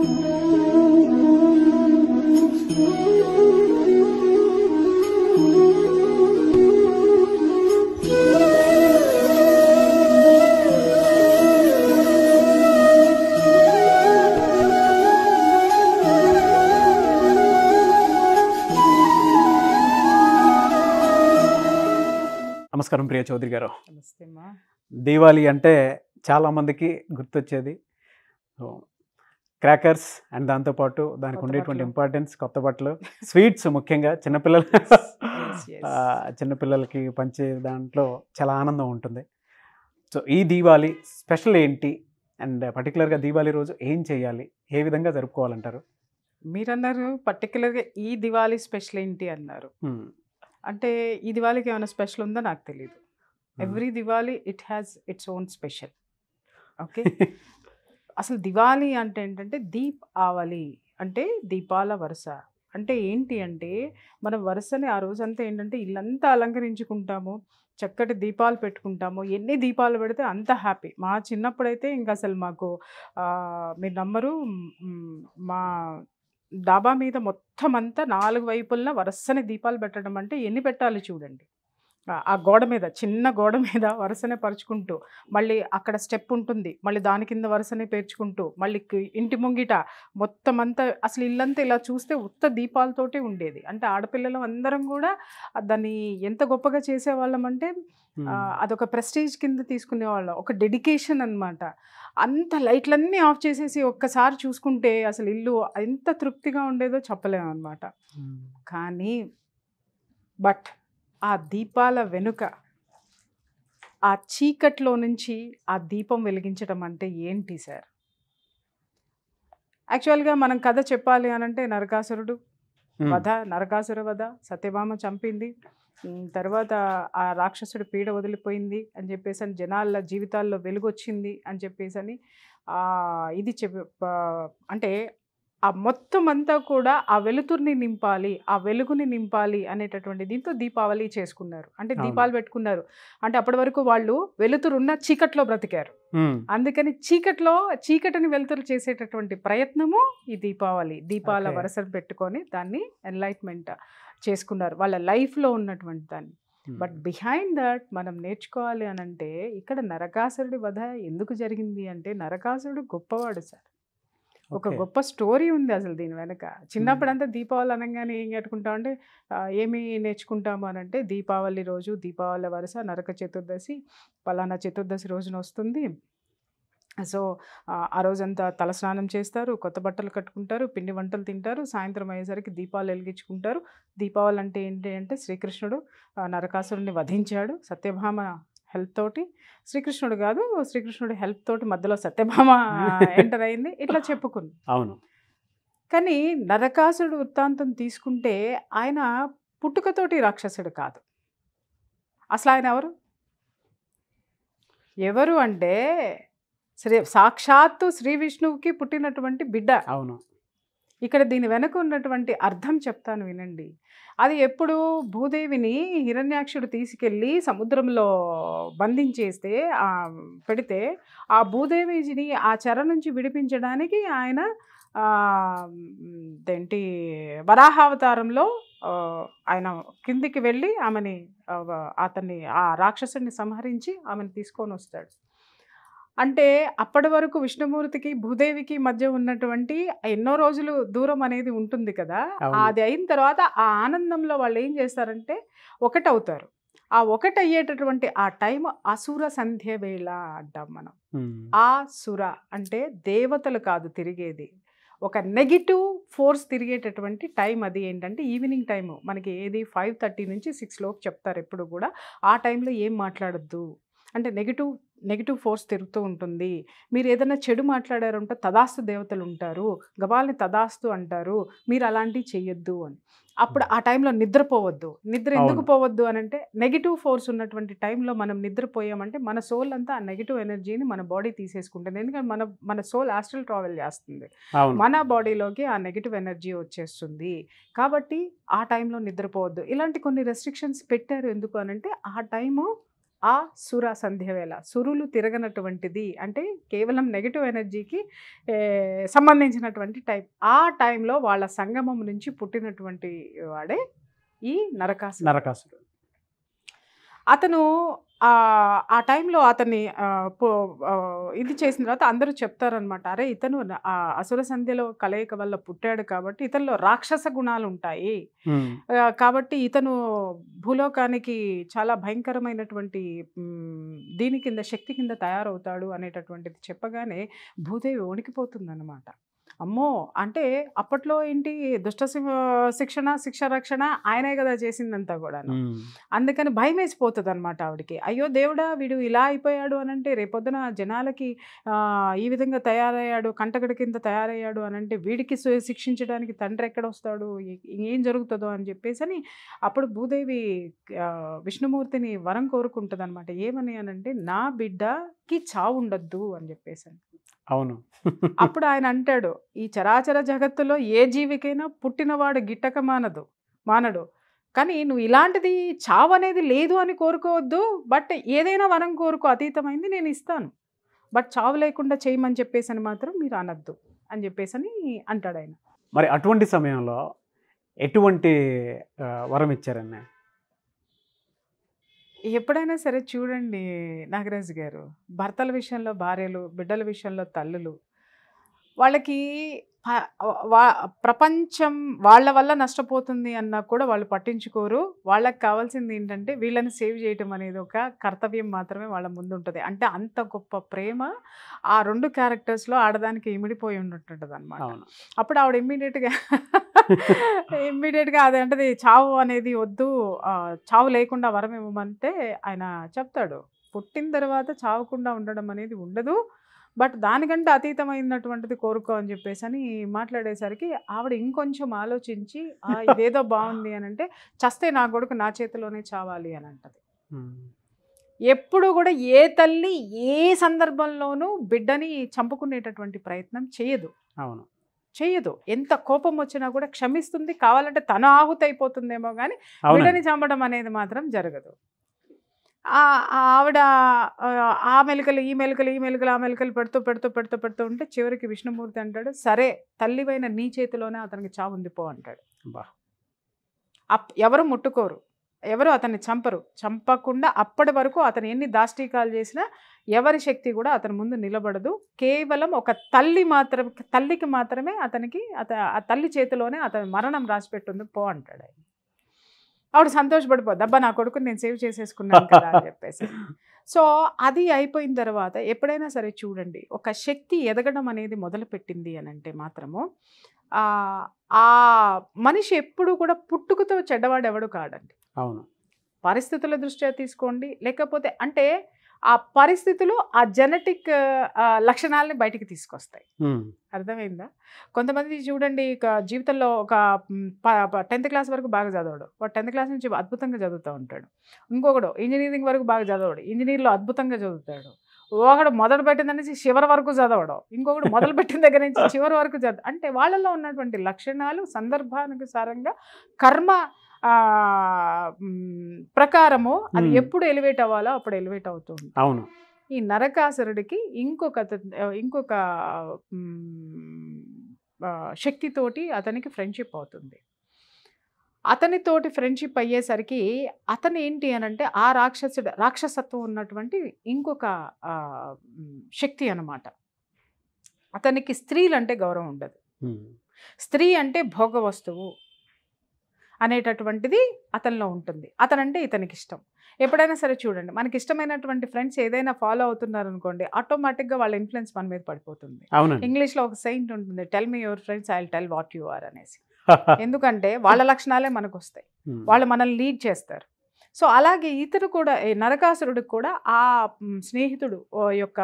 నమస్కారం ప్రియ చౌదరి గారు దీవాళి అంటే చాలామందికి గుర్తొచ్చేది క్రాకర్స్ అండ్ దాంతోపాటు దానికి ఉండేటువంటి ఇంపార్టెన్స్ కొత్త బట్టలు స్వీట్స్ ముఖ్యంగా చిన్నపిల్లలు చిన్నపిల్లలకి పంచే దాంట్లో చాలా ఆనందం ఉంటుంది సో ఈ దీవాళి స్పెషల్ ఏంటి అండ్ పర్టికులర్గా దీవాళి రోజు ఏం చేయాలి ఏ విధంగా జరుపుకోవాలంటారు మీరన్నారు పర్టికులర్గా ఈ దివాళీ స్పెషల్ ఏంటి అన్నారు hmm. అంటే ఈ దివాళీకి ఏమైనా స్పెషల్ ఉందో నాకు తెలియదు every Diwali it has its own special okay అసలు దివాళీ అంటే ఏంటంటే దీప్ ఆవలి అంటే దీపాల వరుస అంటే ఏంటి అంటే మనం వరుసని ఆ రోజంతా ఏంటంటే ఇల్లంతా అలంకరించుకుంటాము చక్కటి దీపాలు పెట్టుకుంటాము ఎన్ని దీపాలు పెడితే అంత హ్యాపీ మా చిన్నప్పుడైతే ఇంకా అసలు మాకు మీరు నమ్మరు మా డాబా మీద మొత్తం అంతా నాలుగు వైపుల్న వరుసని దీపాలు పెట్టడం అంటే ఎన్ని పెట్టాలి చూడండి ఆ గోడ మీద చిన్న గోడ మీద వరుసనే పరుచుకుంటూ మళ్ళీ అక్కడ స్టెప్ ఉంటుంది మళ్ళీ దాని కింద వరుసనే పేర్చుకుంటూ మళ్ళీ ఇంటి ముంగిట మొత్తం అంతా అసలు ఇల్లంతా ఇలా చూస్తే ఉత్త దీపాలతోటే ఉండేది అంటే ఆడపిల్లలు అందరం కూడా దాన్ని ఎంత గొప్పగా చేసేవాళ్ళం అంటే అదొక ప్రెస్టేజ్ కింద తీసుకునేవాళ్ళం ఒక డెడికేషన్ అనమాట అంత లైట్లన్నీ ఆఫ్ చేసేసి ఒక్కసారి చూసుకుంటే అసలు ఇల్లు ఎంత తృప్తిగా ఉండేదో చెప్పలేము అనమాట కానీ బట్ ఆ దీపాల వెనుక ఆ చీకట్లో నుంచి ఆ దీపం వెలిగించడం అంటే ఏంటి సార్ యాక్చువల్గా మనం కథ చెప్పాలి అని అంటే నరకాసురుడు వధ నరకాసుర వధ సత్యభామ చంపింది తర్వాత ఆ రాక్షసుడు పీడ వదిలిపోయింది అని చెప్పేసి అని జనాల జీవితాల్లో వెలుగొచ్చింది అని చెప్పేసి అని ఇది చెప్ అంటే ఆ మొత్తం అంతా కూడా ఆ వెలుతురుని నింపాలి ఆ వెలుగుని నింపాలి అనేటటువంటి దీంతో దీపావళి చేసుకున్నారు అంటే దీపాలు పెట్టుకున్నారు అంటే అప్పటి వరకు వాళ్ళు వెలుతురు ఉన్న చీకట్లో బ్రతికారు అందుకని చీకట్లో చీకటిని వెలుతురు చేసేటటువంటి ప్రయత్నము ఈ దీపావళి దీపాల వరసలు పెట్టుకొని దాన్ని ఎన్లైట్మెంట్ చేసుకున్నారు వాళ్ళ లైఫ్లో ఉన్నటువంటి దాన్ని బట్ బిహైండ్ దట్ మనం నేర్చుకోవాలి అని అంటే ఇక్కడ నరకాసురుడి వధ ఎందుకు జరిగింది అంటే నరకాసురుడు గొప్పవాడు సార్ ఒక గొప్ప స్టోరీ ఉంది అసలు దీని వెనక చిన్నప్పుడు అంతా దీపావళి అనగానే ఏం కట్టుకుంటాం అంటే ఏమి నేర్చుకుంటాము అని అంటే దీపావళి రోజు దీపావళి వరుస నరక చతుర్దశి పలానా చతుర్దశి రోజున వస్తుంది సో ఆ రోజంతా తలస్నానం చేస్తారు కొత్త బట్టలు కట్టుకుంటారు పిండి వంటలు తింటారు సాయంత్రం అయ్యేసరికి దీపాలు వెలిగించుకుంటారు దీపావళి అంటే ఏంటి అంటే శ్రీకృష్ణుడు నరకాసురుడిని వధించాడు సత్యభామ హెల్ప్ తోటి శ్రీకృష్ణుడు కాదు శ్రీకృష్ణుడు హెల్ప్ తోటి మధ్యలో సత్యభామ ఎంటర్ అయింది ఇట్లా చెప్పుకుంది అవును కానీ నరకాసుడు వృత్తాంతం తీసుకుంటే ఆయన పుట్టుకతోటి రాక్షసుడు కాదు అసలు ఆయన ఎవరు ఎవరు అంటే శ్రీ సాక్షాత్తు శ్రీ విష్ణువుకి పుట్టినటువంటి బిడ్డ అవును ఇక్కడ దీని వెనక ఉన్నటువంటి అర్థం చెప్తాను వినండి అది ఎప్పుడు భూదేవిని హిరణ్యాక్షుడు తీసుకెళ్ళి సముద్రంలో బంధించేస్తే పెడితే ఆ భూదేవిని ఆ చెర నుంచి విడిపించడానికి ఆయన ఏంటి వరాహావతారంలో ఆయన కిందికి వెళ్ళి ఆమెని అతన్ని ఆ రాక్షసుని సంహరించి ఆమెను తీసుకొని వస్తాడు అంటే అప్పటి వరకు విష్ణుమూర్తికి భూదేవికి మధ్య ఉన్నటువంటి ఎన్నో రోజులు దూరం అనేది ఉంటుంది కదా అది అయిన తర్వాత ఆ ఆనందంలో వాళ్ళు ఏం చేస్తారంటే ఒకటవుతారు ఆ ఒకటి అయ్యేటటువంటి ఆ టైం అసుర సంధ్య వేళ అంటాం మనం ఆ సుర అంటే దేవతలు కాదు తిరిగేది ఒక నెగిటివ్ ఫోర్స్ తిరిగేటటువంటి టైం అది ఏంటంటే ఈవినింగ్ టైము మనకి ఏది ఫైవ్ థర్టీ నుంచి సిక్స్లోకి చెప్తారు ఎప్పుడు కూడా ఆ టైంలో ఏం మాట్లాడద్దు అంటే నెగిటివ్ నెగిటివ్ ఫోర్స్ తిరుగుతూ ఉంటుంది మీరు ఏదైనా చెడు మాట్లాడారంటే తదాస్తు దేవతలు ఉంటారు గబాల్ని తదాస్తు అంటారు మీరు అలాంటివి చేయొద్దు అని అప్పుడు ఆ టైంలో నిద్రపోవద్దు నిద్ర ఎందుకు పోవద్దు అని అంటే నెగిటివ్ ఫోర్స్ ఉన్నటువంటి టైంలో మనం నిద్రపోయామంటే మన సోల్ అంతా ఆ నెగిటివ్ ఎనర్జీని మన బాడీ తీసేసుకుంటుంది ఎందుకంటే మన మన సోల్ ఆస్ట్రల్ ట్రావెల్ చేస్తుంది మన బాడీలోకి ఆ నెగిటివ్ ఎనర్జీ వచ్చేస్తుంది కాబట్టి ఆ టైంలో నిద్రపోవద్దు ఇలాంటి కొన్ని రెస్ట్రిక్షన్స్ పెట్టారు ఎందుకు అనంటే ఆ టైము ఆ సుర సంధ్యవేళ సురులు తిరగనటువంటిది అంటే కేవలం నెగిటివ్ ఎనర్జీకి సంబంధించినటువంటి టైం ఆ టైంలో వాళ్ళ సంగమం నుంచి పుట్టినటువంటి వాడే ఈ నరకాసు నరకాసుడు అతను ఆ టైంలో అతన్ని ఇది చేసిన తర్వాత అందరూ చెప్తారనమాట అరే ఇతను అసుర సంధ్యలో కలయిక వల్ల పుట్టాడు కాబట్టి ఇతనిలో రాక్షస గుణాలు ఉంటాయి కాబట్టి ఇతను భూలోకానికి చాలా భయంకరమైనటువంటి దీని కింద శక్తి కింద తయారవుతాడు అనేటటువంటిది చెప్పగానే భూదేవి వణికిపోతుందన్నమాట అమ్మో అంటే అప్పట్లో ఏంటి దుష్ట శిక్షణ శిక్ష రక్షణ ఆయనే కదా చేసిందంతా కూడా అందుకని భయం వేసిపోతుంది అనమాట ఆవిడకి అయ్యో దేవుడా వీడు ఇలా అయిపోయాడు అని అంటే రేపొద్దున జనాలకి ఈ విధంగా తయారయ్యాడు కంటగడి కింద తయారయ్యాడు అని అంటే వీడికి శిక్షించడానికి తండ్రి ఎక్కడ వస్తాడు ఏం జరుగుతుందో అని చెప్పేసి అని అప్పుడు భూదేవి విష్ణుమూర్తిని వరం కోరుకుంటుంది అనమాట ఏమని అనంటే నా బిడ్డకి చావు ఉండద్దు అని చెప్పేసి అవును అప్పుడు ఆయన అంటాడు ఈ చరాచర జగత్తులో ఏ జీవికైనా పుట్టినవాడు గిట్టక మానదు మానడు కానీ నువ్వు ఇలాంటిది చావు అనేది లేదు అని కోరుకోవద్దు బట్ ఏదైనా వరం కోరుకో అతీతమైంది నేను ఇస్తాను బట్ చావు లేకుండా చేయమని చెప్పేసి అని మాత్రం మీరు అనద్దు అని చెప్పేసి అని అంటాడు ఆయన మరి అటువంటి సమయంలో ఎటువంటి వరం ఇచ్చారన్న ఎప్పుడైనా సరే చూడండి నాగరాజు గారు భర్తల విషయంలో భార్యలు బిడ్డల విషయంలో తల్లులు వాళ్ళకి ప్రపంచం వాళ్ళ వల్ల నష్టపోతుంది అన్నా కూడా వాళ్ళు పట్టించుకోరు వాళ్ళకి కావాల్సింది ఏంటంటే వీళ్ళని సేవ్ చేయటం అనేది ఒక కర్తవ్యం మాత్రమే వాళ్ళ ముందు ఉంటుంది అంటే అంత గొప్ప ప్రేమ ఆ రెండు క్యారెక్టర్స్లో ఆడదానికి ఇమిడిపోయి ఉన్నట్టుంటుంది అనమాట అప్పుడు ఆవిడ ఇమ్మీడియట్గా ఇమ్మీడియట్గా అదేంటది చావు అనేది వద్దు చావు లేకుండా వరం ఇవ్వమంటే ఆయన చెప్తాడు పుట్టిన తర్వాత చావకుండా ఉండడం అనేది ఉండదు బట్ దానికంటే అతీతమైనటువంటిది కోరుకో అని చెప్పేసి అని మాట్లాడేసరికి ఆవిడ ఇంకొంచెం ఆలోచించి ఇదేదో బాగుంది అని అంటే చస్తే నా కొడుకు నా చేతిలోనే చావాలి అని అంటది ఎప్పుడు కూడా ఏ తల్లి ఏ సందర్భంలోనూ బిడ్డని చంపుకునేటటువంటి ప్రయత్నం చేయదు అవును చేయదు ఎంత కోపం వచ్చినా కూడా క్షమిస్తుంది కావాలంటే తను ఆహుతి అయిపోతుందేమో కానీ బిడ్డని చంపడం అనేది మాత్రం జరగదు ఆవిడ ఆ మెలికలు ఈ మెలికలు ఈ మెలికలు ఆ మెలికలు పెడుతూ పెడుతూ పెడుతూ పెడుతూ ఉంటే చివరికి విష్ణుమూర్తి అంటాడు సరే తల్లివైన నీ చేతిలోనే అతనికి చావు ఉందిపో అంటాడు ఎవరు ముట్టుకోరు ఎవరు అతన్ని చంపరు చంపకుండా అప్పటి వరకు అతను ఎన్ని దాష్టీకాలు చేసినా ఎవరి శక్తి కూడా అతని ముందు నిలబడదు కేవలం ఒక తల్లి మాత్రమే తల్లికి మాత్రమే అతనికి అత ఆ తల్లి చేతిలోనే అతని మరణం రాసిపెట్టుంది పో అంటాడు ఆవిడ సంతోషపడిపోద్ది అబ్బా నా కొడుకుని నేను సేవ్ చేసేసుకున్నాను కదా అని చెప్పేసి సో అది అయిపోయిన తర్వాత ఎప్పుడైనా సరే చూడండి ఒక శక్తి ఎదగడం అనేది మొదలుపెట్టింది అని అంటే మాత్రము ఆ మనిషి ఎప్పుడూ కూడా పుట్టుకతో చెడ్డవాడు ఎవడు కాడండి అవును పరిస్థితుల దృష్ట్యా తీసుకోండి లేకపోతే అంటే ఆ పరిస్థితులు ఆ జెనెటిక్ లక్షణాలని బయటికి తీసుకొస్తాయి అర్థమైందా కొంతమంది చూడండి జీవితంలో ఒక టెన్త్ క్లాస్ వరకు బాగా చదవడు వాడు టెన్త్ క్లాస్ నుంచి అద్భుతంగా చదువుతూ ఉంటాడు ఇంకొకడు ఇంజనీరింగ్ వరకు బాగా చదవడు ఇంజనీర్లో అద్భుతంగా చదువుతాడు ఒకడు మొదలు పెట్టిన నుంచి చివరి వరకు చదవడం ఇంకొకడు మొదలు పెట్టిన దగ్గర నుంచి చివరి వరకు చదవ అంటే వాళ్ళలో ఉన్నటువంటి లక్షణాలు సందర్భానుసారంగా కర్మ ప్రకారమో అది ఎప్పుడు ఎలివేట్ అవ్వాలో అప్పుడు ఎలివేట్ అవుతుంది అవును ఈ నరకాసురుడికి ఇంకొక ఇంకొక శక్తితోటి అతనికి ఫ్రెండ్షిప్ అవుతుంది అతనితోటి ఫ్రెండ్షిప్ అయ్యేసరికి అతను ఏంటి అని అంటే ఆ రాక్షసుడు రాక్షసత్వం ఉన్నటువంటి ఇంకొక శక్తి అనమాట అతనికి స్త్రీలంటే గౌరవం ఉండదు స్త్రీ అంటే భోగ వస్తువు అనేటటువంటిది అతనిలో ఉంటుంది అతనంటే ఇతనికి ఇష్టం ఎప్పుడైనా సరే చూడండి మనకి ఇష్టమైనటువంటి ఫ్రెండ్స్ ఏదైనా ఫాలో అవుతున్నారు అనుకోండి ఆటోమేటిక్గా వాళ్ళ ఇన్ఫ్లుయెన్స్ మన మీద పడిపోతుంది ఇంగ్లీష్లో ఒక సెయింట్ ఉంటుంది tell me your friends I tell what you are అనేసి ఎందుకంటే వాళ్ళ లక్షణాలే మనకు వస్తాయి వాళ్ళు మనల్ని లీడ్ చేస్తారు సో అలాగే ఇతడు కూడా నరకాసురుడికి కూడా ఆ స్నేహితుడు యొక్క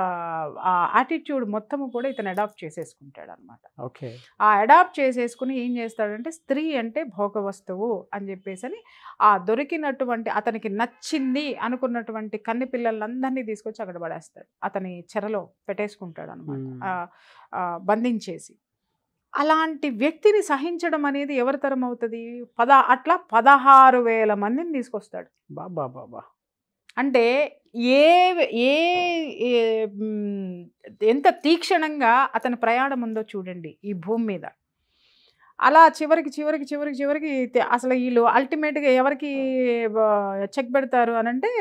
ఆ యాటిట్యూడ్ మొత్తము కూడా ఇతను అడాప్ట్ చేసేసుకుంటాడు అనమాట ఓకే ఆ అడాప్ట్ చేసేసుకుని ఏం చేస్తాడంటే స్త్రీ అంటే భోగ వస్తువు అని చెప్పేసి అని ఆ దొరికినటువంటి అతనికి నచ్చింది అనుకున్నటువంటి కన్ని పిల్లలందరినీ తీసుకొచ్చి అక్కడ పడేస్తాడు అతని చెరలో పెట్టేసుకుంటాడు అనమాట బంధించేసి అలాంటి వ్యక్తిని సహించడం అనేది ఎవరి తరం అవుతుంది పద అట్లా పదహారు వేల మందిని తీసుకొస్తాడు బాబా బాబా అంటే ఏ ఏ ఎంత తీక్షణంగా అతని ప్రయాణం ఉందో చూడండి ఈ భూమి మీద అలా చివరికి చివరికి చివరికి చివరికి అసలు వీళ్ళు అల్టిమేట్గా ఎవరికి చెక్ పెడతారు అనంటే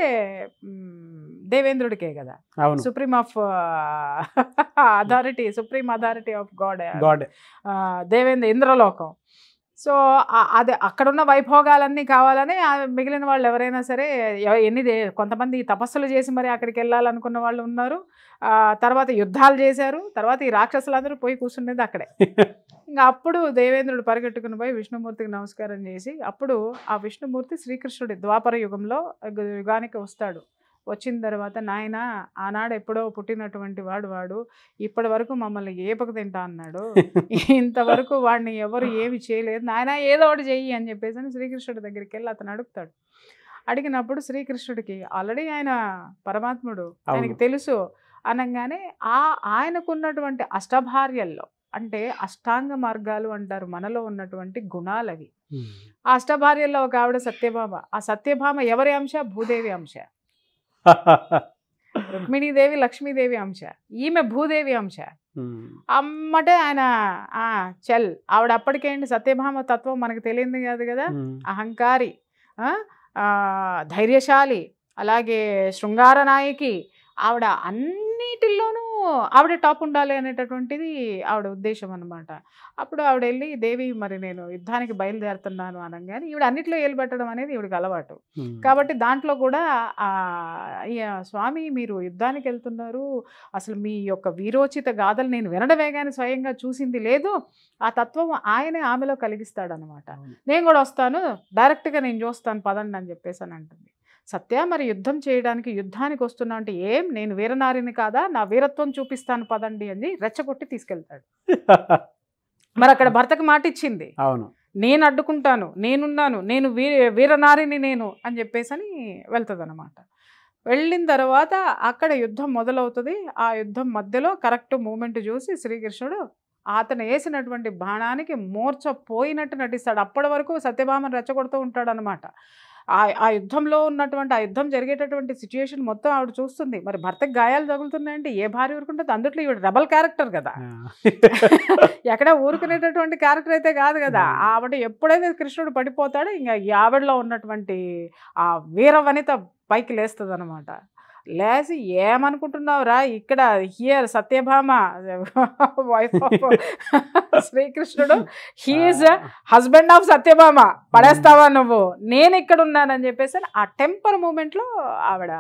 దేవేంద్రుడికే కదా supreme of authority supreme authority of god god Devendra ఇంద్రలోకం సో అది అక్కడున్న వైభోగాలన్నీ కావాలని మిగిలిన వాళ్ళు ఎవరైనా సరే ఎన్ని కొంతమంది తపస్సులు చేసి మరి అక్కడికి వెళ్ళాలనుకున్న వాళ్ళు ఉన్నారు తర్వాత యుద్ధాలు చేశారు తర్వాత ఈ రాక్షసులందరూ పోయి కూర్చునేది అక్కడే ఇంకా అప్పుడు దేవేంద్రుడు పరిగెట్టుకుని పోయి విష్ణుమూర్తికి నమస్కారం చేసి అప్పుడు ఆ విష్ణుమూర్తి శ్రీకృష్ణుడి ద్వాపర యుగంలో యుగానికి వస్తాడు వచ్చిన తర్వాత నాయన ఆనాడు ఎప్పుడో పుట్టినటువంటి వాడు వాడు ఇప్పటి వరకు మమ్మల్ని ఏపకు తింటా అన్నాడు ఇంతవరకు వాడిని ఎవరు ఏమి చేయలేదు నాయన ఏదో ఒకటి చెయ్యి అని చెప్పేసి అని శ్రీకృష్ణుడి దగ్గరికి వెళ్ళి అతను అడుగుతాడు అడిగినప్పుడు శ్రీకృష్ణుడికి ఆల్రెడీ ఆయన పరమాత్ముడు ఆయనకి తెలుసు అనగానే ఆ ఆయనకున్నటువంటి అష్టభార్యల్లో అంటే అష్టాంగ మార్గాలు అంటారు మనలో ఉన్నటువంటి గుణాలు ఆ అష్టభార్యల్లో ఒక ఆవిడ సత్యభామ ఆ సత్యభామ ఎవరి అంశ భూదేవి అంశ రుక్మిణీదేవి లక్ష్మీదేవి అంశ ఈమె భూదేవి అంశ అమ్మటే ఆయన ఆ చల్ ఆవిడ అప్పటికేంటి సత్యభామ తత్వం మనకు తెలియదు కాదు కదా అహంకారి ధైర్యశాలి అలాగే శృంగార నాయకి ఆవిడ అన్నిటిల్లోనూ ఆవిడ టాప్ ఉండాలి అనేటటువంటిది ఆవిడ ఉద్దేశం అనమాట అప్పుడు ఆవిడ వెళ్ళి దేవి మరి నేను యుద్ధానికి బయలుదేరుతున్నాను అనగానే ఈవిడ అన్నిట్లో ఏలుబెట్టడం అనేది ఈవిడికి అలవాటు కాబట్టి దాంట్లో కూడా స్వామి మీరు యుద్ధానికి వెళ్తున్నారు అసలు మీ యొక్క వీరోచిత గాథలు నేను వినడమే కానీ స్వయంగా చూసింది లేదు ఆ తత్వం ఆయనే ఆమెలో కలిగిస్తాడనమాట నేను కూడా వస్తాను డైరెక్ట్గా నేను చూస్తాను పదండి అని చెప్పేసి అని అంటుంది సత్య మరి యుద్ధం చేయడానికి యుద్ధానికి వస్తున్నా అంటే ఏం నేను వీరనారిని కాదా నా వీరత్వం చూపిస్తాను పదండి అని రెచ్చగొట్టి తీసుకెళ్తాడు మరి అక్కడ భర్తకు మాట ఇచ్చింది అవును నేను అడ్డుకుంటాను నేనున్నాను నేను వీ వీరనారిని నేను అని చెప్పేసి అని వెళ్తుంది వెళ్ళిన తర్వాత అక్కడ యుద్ధం మొదలవుతుంది ఆ యుద్ధం మధ్యలో కరెక్ట్ మూమెంట్ చూసి శ్రీకృష్ణుడు అతను వేసినటువంటి బాణానికి మోర్చ పోయినట్టు నటిస్తాడు అప్పటి వరకు సత్యభామను రెచ్చగొడుతూ ఉంటాడు అనమాట ఆ యుద్ధంలో ఉన్నటువంటి ఆ యుద్ధం జరిగేటటువంటి సిచ్యువేషన్ మొత్తం ఆవిడ చూస్తుంది మరి భర్తకి గాయాలు తగులుతున్నాయంటే ఏ భార్య ఊరుకుంటుంది అందుట్లో ఈవిడ డబల్ క్యారెక్టర్ కదా ఎక్కడ ఊరుకునేటటువంటి క్యారెక్టర్ అయితే కాదు కదా ఆవిడ ఎప్పుడైతే కృష్ణుడు పడిపోతాడో ఇంకా ఈ ఆవిడలో ఉన్నటువంటి ఆ వీర వనిత పైకి లేస్తుంది అనమాట లేచి ఏమనుకుంటున్నావురా ఇక్కడ హియర్ సత్యభామ వైఫ్ ఆఫ్ శ్రీకృష్ణుడు హీఈస్ హస్బెండ్ ఆఫ్ సత్యభామ పడేస్తావా నువ్వు నేను ఇక్కడ ఉన్నానని చెప్పేసి ఆ టెంపర్ మూమెంట్లో ఆవిడ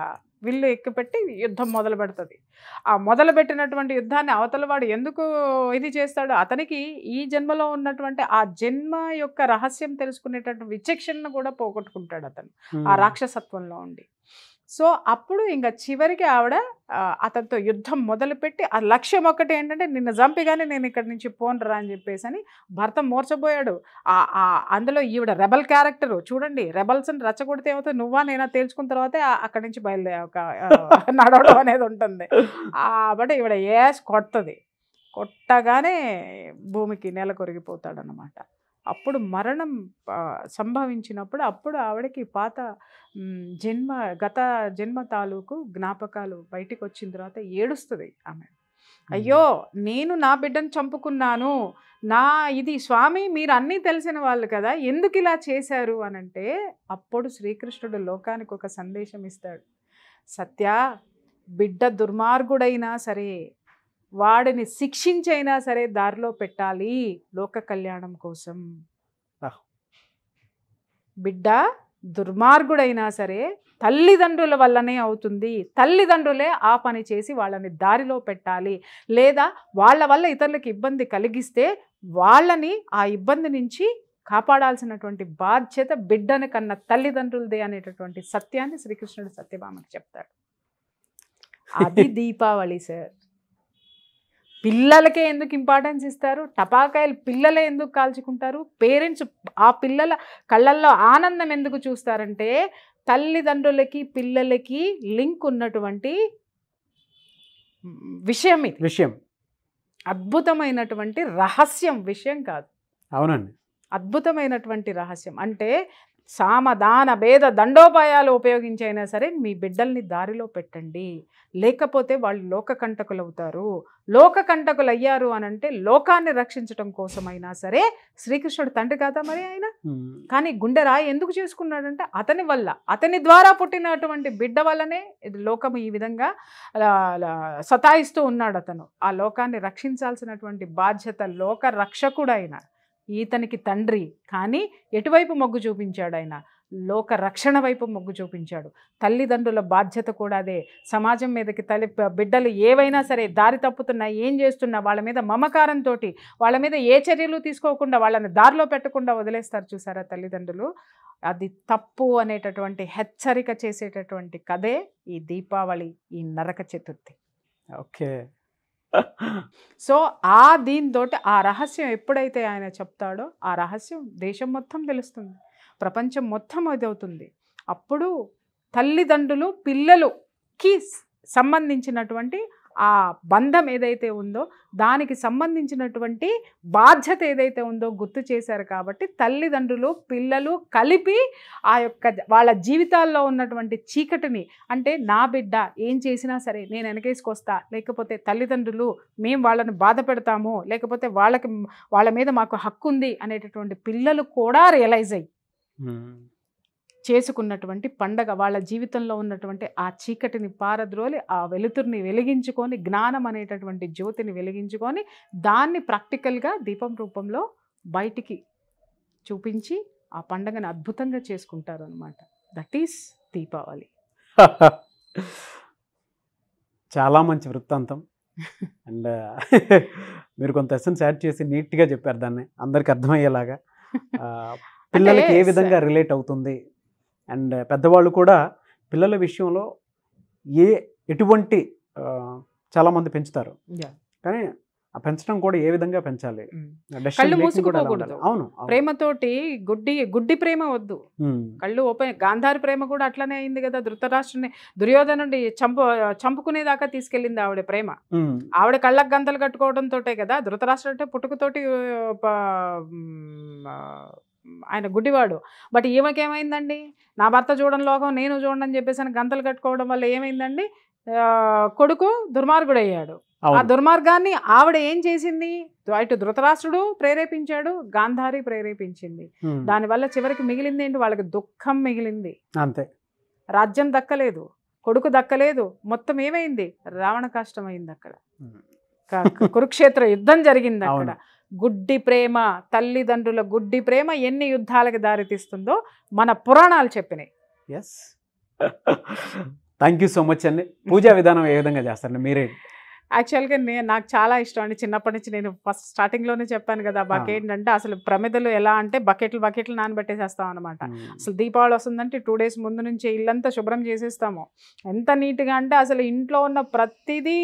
విల్లు ఎక్కుపెట్టి యుద్ధం మొదలు పెడుతుంది ఆ మొదలు పెట్టినటువంటి యుద్ధాన్ని అవతలవాడు ఎందుకు ఇది చేస్తాడు అతనికి ఈ జన్మలో ఉన్నటువంటి ఆ జన్మ యొక్క రహస్యం తెలుసుకునేటటువంటి విచక్షణను కూడా పోగొట్టుకుంటాడు అతను ఆ రాక్షసత్వంలో ఉండి సో అప్పుడు ఇంకా చివరికి ఆవిడ అతనితో యుద్ధం మొదలుపెట్టి ఆ లక్ష్యం ఒకటి ఏంటంటే నిన్ను చంపిగానే నేను ఇక్కడి నుంచి పోనరా అని చెప్పేసి అని భర్త మోర్చబోయాడు అందులో ఈవిడ రెబల్ క్యారెక్టర్ చూడండి రెబల్స్ని రచ్చగొడితే ఏమవుతుంది నువ్వా నేనా తేల్చుకున్న తర్వాతే అక్కడి నుంచి బయలుదే ఒక నడవడం అనేది ఉంటుంది బట్ ఈవిడ ఏస్ కొడుతుంది కొట్టగానే భూమికి నెల కొరిగిపోతాడు అనమాట అప్పుడు మరణం సంభవించినప్పుడు అప్పుడు ఆవిడకి పాత జన్మ గత జన్మ తాలూకు జ్ఞాపకాలు బయటకు వచ్చిన తర్వాత ఏడుస్తుంది ఆమె అయ్యో నేను నా బిడ్డను చంపుకున్నాను నా ఇది స్వామి మీరు అన్నీ తెలిసిన వాళ్ళు కదా ఎందుకు ఇలా చేశారు అని అంటే అప్పుడు శ్రీకృష్ణుడు లోకానికి ఒక సందేశం ఇస్తాడు సత్య బిడ్డ దుర్మార్గుడైనా సరే వాడిని శిక్షించైనా సరే దారిలో పెట్టాలి లోక కళ్యాణం కోసం బిడ్డ దుర్మార్గుడైనా సరే తల్లిదండ్రుల వల్లనే అవుతుంది తల్లిదండ్రులే ఆ పని చేసి వాళ్ళని దారిలో పెట్టాలి లేదా వాళ్ళ వల్ల ఇతరులకు ఇబ్బంది కలిగిస్తే వాళ్ళని ఆ ఇబ్బంది నుంచి కాపాడాల్సినటువంటి బాధ్యత బిడ్డను కన్న తల్లిదండ్రులదే అనేటటువంటి సత్యాన్ని శ్రీకృష్ణుడు సత్యభామకు చెప్తాడు అది దీపావళి సార్ పిల్లలకే ఎందుకు ఇంపార్టెన్స్ ఇస్తారు టపాకాయలు పిల్లలే ఎందుకు కాల్చుకుంటారు పేరెంట్స్ ఆ పిల్లల కళ్ళల్లో ఆనందం ఎందుకు చూస్తారంటే తల్లిదండ్రులకి పిల్లలకి లింక్ ఉన్నటువంటి విషయం ఇది విషయం అద్భుతమైనటువంటి రహస్యం విషయం కాదు అవునండి అద్భుతమైనటువంటి రహస్యం అంటే సామదాన భేద దండోపాయాలు ఉపయోగించైనా సరే మీ బిడ్డల్ని దారిలో పెట్టండి లేకపోతే వాళ్ళు లోకకంటకులు అవుతారు లోకకంటకులు అయ్యారు అని అంటే లోకాన్ని రక్షించడం కోసమైనా సరే శ్రీకృష్ణుడు తండ్రి కాదా మరి ఆయన కానీ రాయి ఎందుకు చేసుకున్నాడంటే అతని వల్ల అతని ద్వారా పుట్టినటువంటి బిడ్డ వల్లనే లోకం ఈ విధంగా సతాయిస్తూ ఉన్నాడు అతను ఆ లోకాన్ని రక్షించాల్సినటువంటి బాధ్యత లోక అయినా ఈతనికి తండ్రి కానీ ఎటువైపు మొగ్గు చూపించాడు ఆయన లోక రక్షణ వైపు మొగ్గు చూపించాడు తల్లిదండ్రుల బాధ్యత కూడా అదే సమాజం మీదకి తల్లి బిడ్డలు ఏవైనా సరే దారి తప్పుతున్నా ఏం చేస్తున్నా వాళ్ళ మీద మమకారంతో వాళ్ళ మీద ఏ చర్యలు తీసుకోకుండా వాళ్ళని దారిలో పెట్టకుండా వదిలేస్తారు చూసారా తల్లిదండ్రులు అది తప్పు అనేటటువంటి హెచ్చరిక చేసేటటువంటి కథే ఈ దీపావళి ఈ నరక చతుర్థి ఓకే సో ఆ దీంతో ఆ రహస్యం ఎప్పుడైతే ఆయన చెప్తాడో ఆ రహస్యం దేశం మొత్తం తెలుస్తుంది ప్రపంచం మొత్తం అవుతుంది అప్పుడు తల్లిదండ్రులు పిల్లలుకి సంబంధించినటువంటి ఆ బంధం ఏదైతే ఉందో దానికి సంబంధించినటువంటి బాధ్యత ఏదైతే ఉందో గుర్తు చేశారు కాబట్టి తల్లిదండ్రులు పిల్లలు కలిపి ఆ యొక్క వాళ్ళ జీవితాల్లో ఉన్నటువంటి చీకటిని అంటే నా బిడ్డ ఏం చేసినా సరే నేను వెనకేసుకొస్తా లేకపోతే తల్లిదండ్రులు మేము వాళ్ళని బాధ పెడతాము లేకపోతే వాళ్ళకి వాళ్ళ మీద మాకు హక్కు ఉంది అనేటటువంటి పిల్లలు కూడా రియలైజ్ అయ్యి చేసుకున్నటువంటి పండగ వాళ్ళ జీవితంలో ఉన్నటువంటి ఆ చీకటిని పారద్రోలి ఆ వెలుతురుని వెలిగించుకొని జ్ఞానం అనేటటువంటి జ్యోతిని వెలిగించుకొని దాన్ని ప్రాక్టికల్గా దీపం రూపంలో బయటికి చూపించి ఆ పండగను అద్భుతంగా చేసుకుంటారు అనమాట దట్ ఈస్ దీపావళి చాలా మంచి వృత్తాంతం అండ్ మీరు కొంత ఎసెన్స్ యాడ్ చేసి నీట్గా చెప్పారు దాన్ని అందరికి అర్థమయ్యేలాగా పిల్లలకి ఏ విధంగా రిలేట్ అవుతుంది అండ్ పెద్దవాళ్ళు కూడా పిల్లల విషయంలో ఏ ఎటువంటి చాలామంది పెంచుతారు కానీ ఆ పెంచడం కూడా ఏ విధంగా పెంచాలి mm. కళ్ళు మూసుకోకూడదు అవును ప్రేమతోటి గుడ్డి గుడ్డి ప్రేమ వద్దు hmm. కళ్ళు ఓపెన్ గాంధారి ప్రేమ కూడా అట్లనే అయింది కదా ధృతరాష్ట్రుని దుర్యోధనుడి చంపు చంపుకునేదాకా తీసుకెళ్ళింది ఆవిడ ప్రేమ hmm. ఆవిడ కళ్ళకు గంతలు తోటే కదా ధృతరాష్ట్రంటే అంటే పుట్టుకతోటి ఆయన గుడ్డివాడు బట్ ఈమెకేమైందండి నా భర్త చూడని లోకం నేను అని చెప్పేసి గంతలు కట్టుకోవడం వల్ల ఏమైందండి కొడుకు దుర్మార్గుడయ్యాడు ఆ దుర్మార్గాన్ని ఆవిడ ఏం చేసింది అటు ధృతరాష్ట్రుడు ప్రేరేపించాడు గాంధారి ప్రేరేపించింది దానివల్ల చివరికి మిగిలింది ఏంటి వాళ్ళకి దుఃఖం మిగిలింది అంతే రాజ్యం దక్కలేదు కొడుకు దక్కలేదు మొత్తం ఏమైంది రావణ కష్టమైంది అక్కడ కురుక్షేత్ర యుద్ధం జరిగింది అక్కడ గుడ్డి ప్రేమ తల్లిదండ్రుల గుడ్డి ప్రేమ ఎన్ని యుద్ధాలకు దారితీస్తుందో మన పురాణాలు చెప్పినాయి yes thank you so much అండి పూజా విధానం ఏ విధంగా చేస్తారండి మీరే యాక్చువల్గా నే నాకు చాలా ఇష్టం అండి చిన్నప్పటి నుంచి నేను ఫస్ట్ స్టార్టింగ్లోనే చెప్పాను కదా బకెట్ అంటే అసలు ప్రమిదలు ఎలా అంటే బకెట్లు బకెట్లు నానబెట్టేసేస్తాం అనమాట అసలు దీపావళి వస్తుందంటే టూ డేస్ ముందు నుంచి ఇల్లంతా శుభ్రం చేసేస్తాము ఎంత నీట్గా అంటే అసలు ఇంట్లో ఉన్న ప్రతిదీ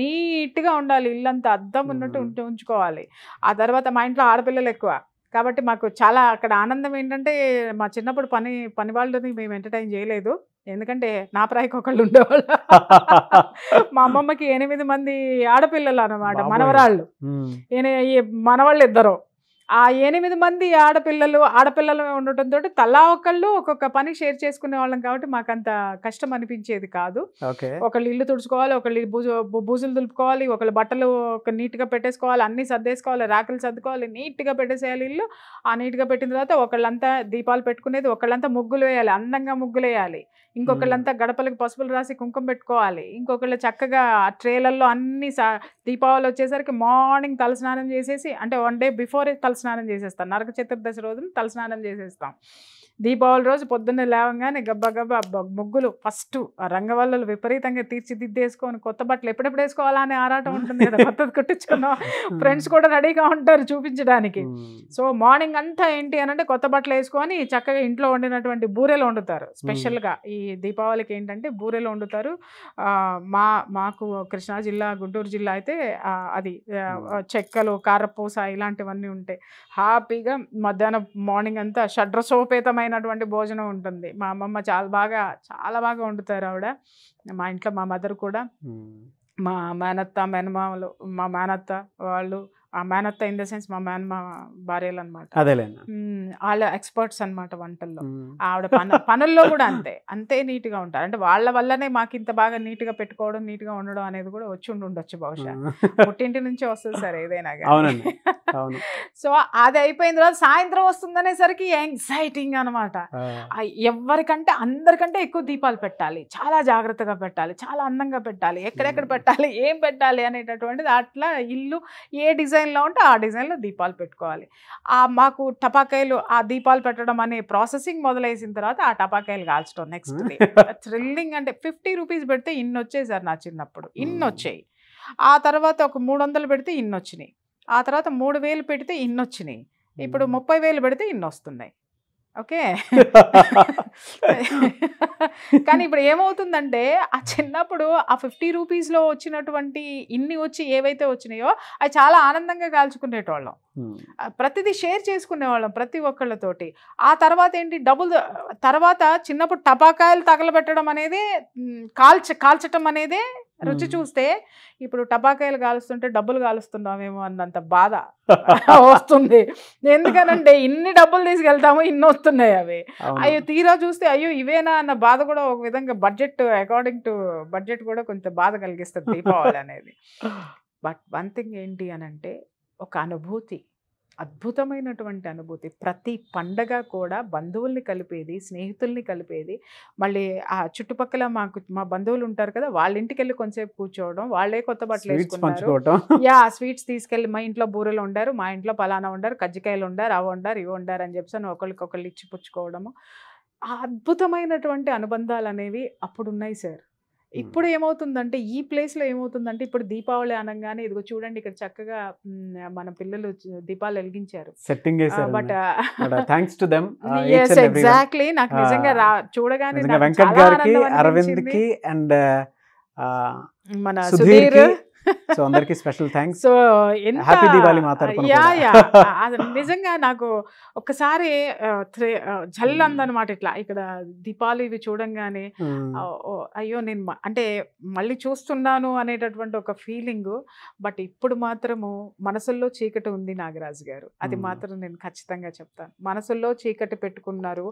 నీట్గా ఉండాలి ఇల్లంతా అద్దం ఉన్నట్టు ఉంటే ఉంచుకోవాలి ఆ తర్వాత మా ఇంట్లో ఆడపిల్లలు ఎక్కువ కాబట్టి మాకు చాలా అక్కడ ఆనందం ఏంటంటే మా చిన్నప్పుడు పని పని వాళ్ళని మేము ఎంటర్టైన్ చేయలేదు ఎందుకంటే నా ప్రాయకు ఒకళ్ళు ఉండేవాళ్ళు మా అమ్మమ్మకి ఎనిమిది మంది ఆడపిల్లలు అనమాట మనవరాళ్ళు మనవాళ్ళు ఇద్దరు ఆ ఎనిమిది మంది ఆడపిల్లలు ఆడపిల్లలు ఉండటంతో తలా ఒకళ్ళు ఒక్కొక్క పని షేర్ చేసుకునే వాళ్ళం కాబట్టి మాకు అంత కష్టం అనిపించేది కాదు ఒకళ్ళు ఇల్లు తుడుచుకోవాలి ఒకళ్ళు భూజు భూజులు దులుపుకోవాలి ఒకళ్ళు బట్టలు ఒక నీట్గా పెట్టేసుకోవాలి అన్ని సర్దేసుకోవాలి రాకులు సర్దుకోవాలి నీట్గా పెట్టేసేయాలి ఇల్లు ఆ నీట్గా పెట్టిన తర్వాత ఒకళ్ళంతా దీపాలు పెట్టుకునేది ఒకళ్ళంతా ముగ్గులు వేయాలి అందంగా ముగ్గులు వేయాలి ఇంకొకళ్ళంతా గడపలకు పసుపులు రాసి కుంకుమ పెట్టుకోవాలి ఇంకొకళ్ళు చక్కగా ట్రేలర్లో అన్ని దీపావళి వచ్చేసరికి మార్నింగ్ తలస్నానం చేసేసి అంటే వన్ డే బిఫోర్ తల తలస్నానం చేసేస్తాం నరక చతుర్దశి రోజున తలస్నానం చేసేస్తాం దీపావళి రోజు పొద్దున్న లేవంగానే గబ్బా గబ్బా ముగ్గులు ఫస్ట్ ఆ రంగవల్లలు విపరీతంగా తీర్చిదిద్దేసుకొని కొత్త బట్టలు ఎప్పుడెప్పుడు వేసుకోవాలా అనే ఆరాటం ఉంటుంది కదా కొత్తది కుట్టించుకున్నాం ఫ్రెండ్స్ కూడా రెడీగా ఉంటారు చూపించడానికి సో మార్నింగ్ అంతా ఏంటి అని అంటే కొత్త బట్టలు వేసుకొని చక్కగా ఇంట్లో వండినటువంటి బూరెలు వండుతారు స్పెషల్గా ఈ దీపావళికి ఏంటంటే బూరెలు వండుతారు మా మాకు కృష్ణా జిల్లా గుంటూరు జిల్లా అయితే అది చెక్కలు కారపూస ఇలాంటివన్నీ ఉంటాయి హ్యాపీగా మధ్యాహ్నం మార్నింగ్ అంతా షడ్రసోపేతమైన అద్భుతమైనటువంటి భోజనం ఉంటుంది మా అమ్మమ్మ చాలా బాగా చాలా బాగా వండుతారు ఆవిడ మా ఇంట్లో మా మదర్ కూడా మా మేనత్త మేనమామలు మా మేనత్త వాళ్ళు ఆ అత్త ఇన్ ద సెన్స్ మా మ్యాన్ మా భార్యలు అనమాట వాళ్ళ ఎక్స్పర్ట్స్ అనమాట వంటల్లో ఆవిడ పన పనుల్లో కూడా అంతే అంతే నీట్గా ఉంటారు అంటే వాళ్ళ వల్లనే మాకు ఇంత బాగా నీట్గా పెట్టుకోవడం నీట్గా ఉండడం అనేది కూడా వచ్చి ఉండొచ్చు బహుశా పుట్టింటి నుంచి వస్తుంది సార్ ఏదైనా కానీ సో అది అయిపోయిన తర్వాత సాయంత్రం వస్తుందనేసరికి ఎంగ్జైటింగ్ అనమాట ఎవరికంటే అందరికంటే ఎక్కువ దీపాలు పెట్టాలి చాలా జాగ్రత్తగా పెట్టాలి చాలా అందంగా పెట్టాలి ఎక్కడెక్కడ పెట్టాలి ఏం పెట్టాలి అనేటటువంటిది అట్లా ఇల్లు ఏ డిజైన్ డిజైన్లో ఉంటే ఆ డిజైన్లో దీపాలు పెట్టుకోవాలి ఆ మాకు టపాకాయలు ఆ దీపాలు పెట్టడం అనే ప్రాసెసింగ్ మొదలైసిన తర్వాత ఆ టపాకాయలు కాల్చడం నెక్స్ట్ డే థ్రిల్లింగ్ అంటే ఫిఫ్టీ రూపీస్ పెడితే ఇన్ని వచ్చాయి సార్ నా చిన్నప్పుడు ఇన్ని వచ్చాయి ఆ తర్వాత ఒక మూడు వందలు పెడితే ఇన్ని వచ్చినాయి ఆ తర్వాత మూడు వేలు పెడితే ఇన్ని వచ్చినాయి ఇప్పుడు ముప్పై వేలు పెడితే ఇన్ని వస్తున్నాయి ఓకే కానీ ఇప్పుడు ఏమవుతుందంటే ఆ చిన్నప్పుడు ఆ ఫిఫ్టీ రూపీస్లో వచ్చినటువంటి ఇన్ని వచ్చి ఏవైతే వచ్చినాయో అవి చాలా ఆనందంగా కాల్చుకునేటోళ్ళం ప్రతిదీ షేర్ చేసుకునేవాళ్ళం ప్రతి ఒక్కళ్ళతోటి ఆ తర్వాత ఏంటి డబుల్ తర్వాత చిన్నప్పుడు టపాకాయలు తగలబెట్టడం అనేది కాల్చ కాల్చటం అనేది రుచి చూస్తే ఇప్పుడు టపాకాయలు కాలుస్తుంటే డబ్బులు కాలుస్తున్నామేమో అన్నంత బాధ వస్తుంది ఎందుకనంటే ఇన్ని డబ్బులు తీసుకెళ్తాము ఇన్ని వస్తున్నాయి అవి అయ్యో తీరా చూస్తే అయ్యో ఇవేనా అన్న బాధ కూడా ఒక విధంగా బడ్జెట్ అకార్డింగ్ టు బడ్జెట్ కూడా కొంత బాధ కలిగిస్తుంది దీపావళి అనేది బట్ వన్ థింగ్ ఏంటి అనంటే ఒక అనుభూతి అద్భుతమైనటువంటి అనుభూతి ప్రతి పండగ కూడా బంధువుల్ని కలిపేది స్నేహితుల్ని కలిపేది మళ్ళీ ఆ చుట్టుపక్కల మాకు మా బంధువులు ఉంటారు కదా వాళ్ళ ఇంటికి వెళ్ళి కొంచెంసేపు కూర్చోవడం వాళ్ళే కొత్త బట్టలు వేసుకుంటారు యా స్వీట్స్ తీసుకెళ్ళి మా ఇంట్లో బూరెలు ఉండారు మా ఇంట్లో పలానా ఉండారు కజ్జికాయలు ఉండారు అవి ఉండరు ఇవి ఉండరు అని చెప్పి ఒకళ్ళకొకళ్ళు ఇచ్చి పుచ్చుకోవడము అద్భుతమైనటువంటి అనుబంధాలు అనేవి అప్పుడున్నాయి సార్ ఇప్పుడు ఏమవుతుందంటే ఈ ప్లేస్లో ఏమవుతుందంటే ఇప్పుడు దీపావళి అనగానే ఇదిగో చూడండి ఇక్కడ చక్కగా మన పిల్లలు దీపాలు వెలిగించారు setting but thanks to them yes exactly నాకు నిజంగా రా చూడగానే వెంకట్ గారికి అరవింద్ కి అండ్ మన సుధీర్ సో అందరికి special thanks so happy Diwali yeah yeah నిజంగా నాకు ఒక్కసారి జల్ అందనమాట ఇట్లా ఇక్కడ దీపాలు ఇవి చూడంగానే అయ్యో నేను అంటే మళ్ళీ చూస్తున్నాను అనేటటువంటి ఒక ఫీలింగ్ బట్ ఇప్పుడు మాత్రము మనసుల్లో చీకటి ఉంది నాగరాజు గారు అది మాత్రం నేను ఖచ్చితంగా చెప్తాను మనసుల్లో చీకటి పెట్టుకున్నారు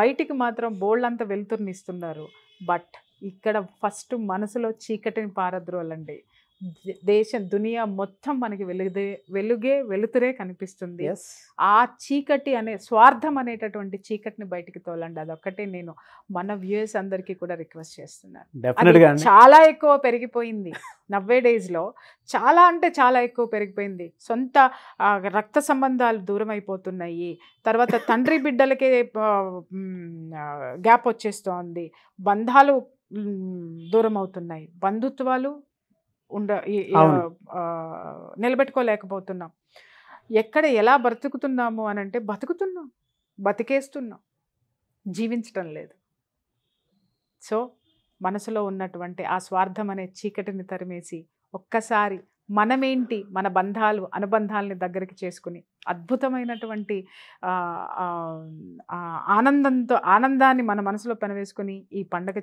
బయటికి మాత్రం బోళ్ళంతా వెలుతురునిస్తున్నారు బట్ ఇక్కడ ఫస్ట్ మనసులో చీకటిని పారద్రోలండి దేశం దునియా మొత్తం మనకి వెలుగుదే వెలుగే వెలుతురే కనిపిస్తుంది ఆ చీకటి అనే స్వార్థం అనేటటువంటి చీకటిని బయటికి తోలండి అది ఒక్కటే నేను మన వ్యూయర్స్ అందరికీ కూడా రిక్వెస్ట్ చేస్తున్నాను చాలా ఎక్కువ పెరిగిపోయింది నవ్వే డేస్లో చాలా అంటే చాలా ఎక్కువ పెరిగిపోయింది సొంత రక్త సంబంధాలు దూరం అయిపోతున్నాయి తర్వాత తండ్రి బిడ్డలకే గ్యాప్ వచ్చేస్తోంది బంధాలు దూరం అవుతున్నాయి బంధుత్వాలు ఉండ నిలబెట్టుకోలేకపోతున్నాం ఎక్కడ ఎలా బ్రతుకుతున్నాము అని అంటే బతుకుతున్నాం బతికేస్తున్నాం జీవించటం లేదు సో మనసులో ఉన్నటువంటి ఆ స్వార్థం అనే చీకటిని తరిమేసి ఒక్కసారి మనమేంటి మన బంధాలు అనుబంధాలని దగ్గరికి చేసుకుని అద్భుతమైనటువంటి ఆనందంతో ఆనందాన్ని మన మనసులో పనివేసుకుని ఈ పండగ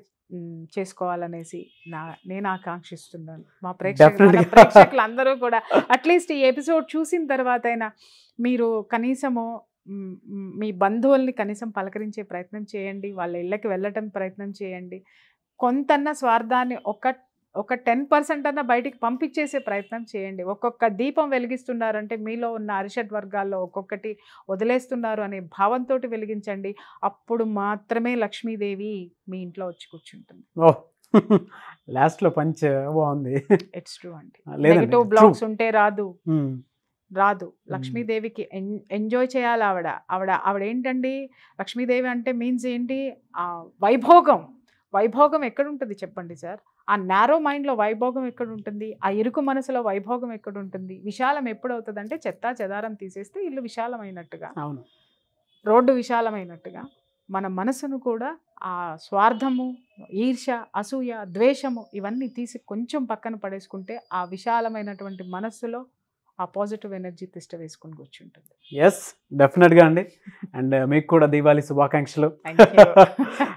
చేసుకోవాలనేసి నా నేను ఆకాంక్షిస్తున్నాను మా ప్రేక్షకులు ప్రేక్షకులు అందరూ కూడా అట్లీస్ట్ ఈ ఎపిసోడ్ చూసిన తర్వాత అయినా మీరు కనీసము మీ బంధువుల్ని కనీసం పలకరించే ప్రయత్నం చేయండి వాళ్ళ ఇళ్ళకి వెళ్ళటం ప్రయత్నం చేయండి కొంతన్న స్వార్థాన్ని ఒక ఒక టెన్ పర్సెంట్ అన్న బయటికి పంపించేసే ప్రయత్నం చేయండి ఒక్కొక్క దీపం వెలిగిస్తున్నారంటే మీలో ఉన్న అరిషడ్ వర్గాల్లో ఒక్కొక్కటి వదిలేస్తున్నారు అనే భావంతో వెలిగించండి అప్పుడు మాత్రమే లక్ష్మీదేవి మీ ఇంట్లో వచ్చి కూర్చుంటుంది లాస్ట్లో పంచ్ బాగుంది ఇట్స్ ట్రూ అండి నెగిటివ్ బ్లాగ్స్ ఉంటే రాదు రాదు లక్ష్మీదేవికి ఎంజాయ్ చేయాలి ఆవిడ ఆవిడ ఆవిడ ఏంటండి లక్ష్మీదేవి అంటే మీన్స్ ఏంటి వైభోగం వైభోగం ఎక్కడుంటుంది చెప్పండి సార్ ఆ నారో మైండ్లో వైభోగం ఎక్కడ ఉంటుంది ఆ ఇరుకు మనసులో వైభోగం ఎక్కడ ఉంటుంది విశాలం ఎప్పుడవుతుంది అంటే చెత్త చెదారం తీసేస్తే ఇల్లు విశాలమైనట్టుగా అవును రోడ్డు విశాలమైనట్టుగా మన మనసును కూడా ఆ స్వార్థము ఈర్ష అసూయ ద్వేషము ఇవన్నీ తీసి కొంచెం పక్కన పడేసుకుంటే ఆ విశాలమైనటువంటి మనస్సులో ఆ పాజిటివ్ ఎనర్జీ తిష్ట వేసుకొని కూర్చుంటుంది ఎస్ డెఫినెట్గా అండి అండ్ uh, మీకు కూడా దీవాళీ శుభాకాంక్షలు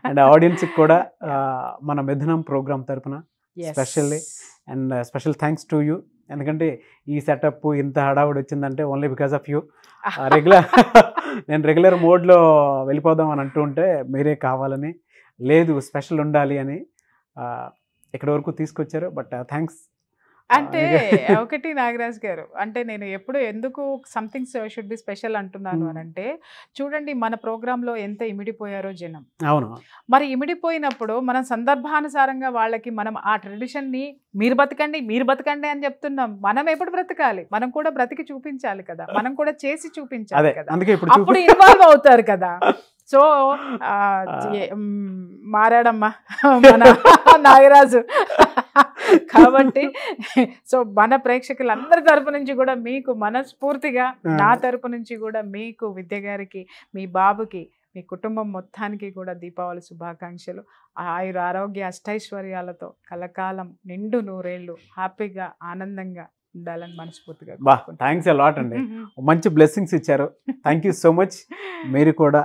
అండ్ ఆడియన్స్కి కూడా uh, మన మిథునం ప్రోగ్రామ్ తరఫున specially and special thanks to you ఎందుకంటే ఈ సెటప్ ఇంత హడావుడి వచ్చిందంటే only because of you regular నేను రెగ్యులర్ మోడ్లో వెళ్ళిపోదాం అని అంటూ ఉంటే మీరే కావాలని లేదు స్పెషల్ ఉండాలి అని ఎక్కడి uh, వరకు తీసుకొచ్చారు బట్ థ్యాంక్స్ అంటే ఒకటి నాగరాజ్ గారు అంటే నేను ఎప్పుడు ఎందుకు సంథింగ్ షుడ్ బి స్పెషల్ అంటున్నాను అని అంటే చూడండి మన ప్రోగ్రాంలో ఎంత ఇమిడిపోయారో జనం అవును మరి ఇమిడిపోయినప్పుడు మనం సందర్భానుసారంగా వాళ్ళకి మనం ఆ ట్రెడిషన్ని మీరు బతకండి మీరు బతకండి అని చెప్తున్నాం మనం ఎప్పుడు బ్రతకాలి మనం కూడా బ్రతికి చూపించాలి కదా మనం కూడా చేసి చూపించాలి కదా అప్పుడు ఇన్వాల్వ్ అవుతారు కదా సో మారాడమ్మా మన నాగరాజు కాబట్టి సో మన ప్రేక్షకులందరి తరపు నుంచి కూడా మీకు మనస్ఫూర్తిగా నా తరపు నుంచి కూడా మీకు విద్య గారికి మీ బాబుకి మీ కుటుంబం మొత్తానికి కూడా దీపావళి శుభాకాంక్షలు ఆయుర ఆరోగ్య అష్టైశ్వర్యాలతో కలకాలం నిండు నూరేళ్ళు హ్యాపీగా ఆనందంగా ఉండాలని మనస్ఫూర్తిగా థ్యాంక్స్ లాట్ అండి మంచి బ్లెస్సింగ్స్ ఇచ్చారు థ్యాంక్ యూ సో మచ్ మీరు కూడా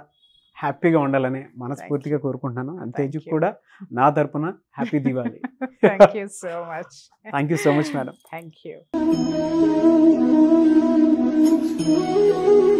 హ్యాపీగా ఉండాలని మనస్ఫూర్తిగా కోరుకుంటున్నాను అంతేజు కూడా నా తరపున happy Diwali thank you so much thank you so much madam thank you